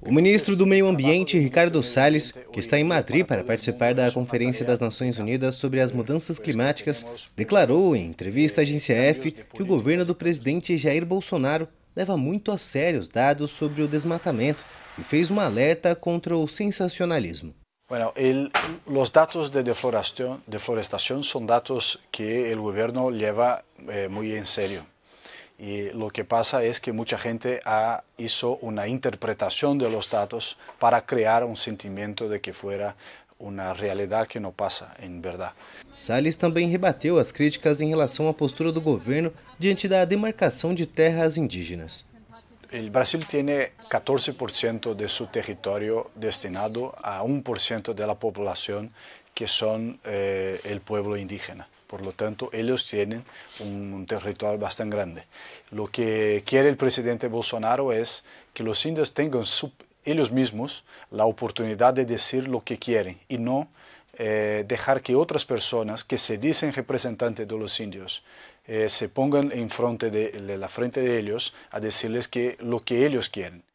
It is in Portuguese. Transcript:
O ministro do Meio Ambiente, Ricardo Salles, que está em Madrid para participar da Conferência das Nações Unidas sobre as Mudanças Climáticas, declarou em entrevista à agência F que o governo do presidente Jair Bolsonaro leva muito a sério os dados sobre o desmatamento e fez um alerta contra o sensacionalismo. Bueno, el, los datos de deforestación, deforestación, son datos que el gobierno lleva eh, muy en serio. Y lo que pasa es que mucha gente ha, hizo una interpretación de los datos para crear un sentimiento de que fuera uma realidade que não passa em verdade. Salles também rebateu as críticas em relação à postura do governo diante da demarcação de terras indígenas. O Brasil tem 14% de seu território destinado a 1% da população que son eh, el pueblo indígena. Por lo tanto, ellos tienen un, territorio bastante grande. Lo que quiere el presidente Bolsonaro es que los indios tengan ellos mismos la oportunidad de decir lo que quieren y no eh, dejar que otras personas que se dicen representantes de los indios eh, se pongan en frente de la frente de ellos a decirles que lo que ellos quieren.